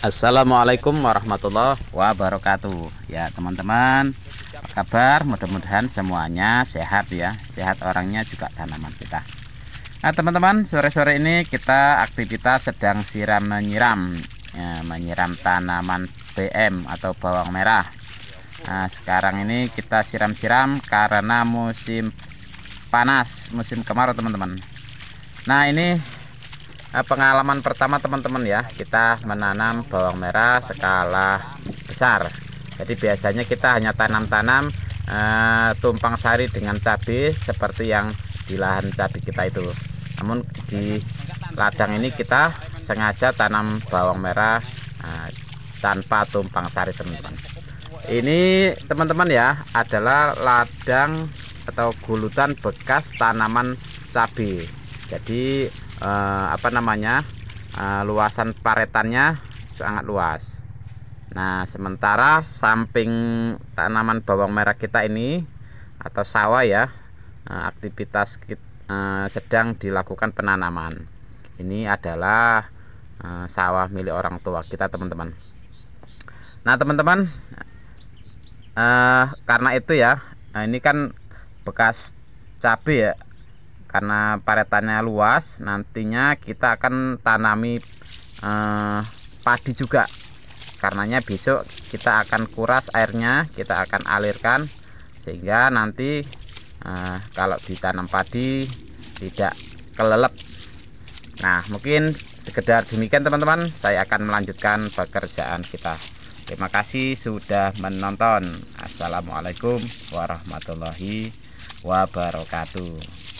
Assalamualaikum warahmatullahi wabarakatuh ya teman-teman apa kabar mudah-mudahan semuanya sehat ya sehat orangnya juga tanaman kita nah teman-teman sore-sore ini kita aktivitas sedang siram menyiram ya, menyiram tanaman BM atau bawang merah nah sekarang ini kita siram-siram karena musim panas musim kemarau teman-teman nah ini Eh, pengalaman pertama teman-teman ya kita menanam bawang merah skala besar jadi biasanya kita hanya tanam-tanam e, tumpang sari dengan cabai seperti yang di lahan cabai kita itu namun di ladang ini kita sengaja tanam bawang merah e, tanpa tumpang sari teman-teman ini teman-teman ya adalah ladang atau gulutan bekas tanaman cabai jadi eh, apa namanya eh, luasan paretannya sangat luas nah sementara samping tanaman bawang merah kita ini atau sawah ya eh, aktivitas kita, eh, sedang dilakukan penanaman ini adalah eh, sawah milik orang tua kita teman-teman nah teman-teman eh, karena itu ya ini kan bekas cabai ya karena paretannya luas nantinya kita akan tanami eh, padi juga karenanya besok kita akan kuras airnya kita akan alirkan sehingga nanti eh, kalau ditanam padi tidak kelelep nah mungkin sekedar demikian teman-teman saya akan melanjutkan pekerjaan kita terima kasih sudah menonton assalamualaikum warahmatullahi wabarakatuh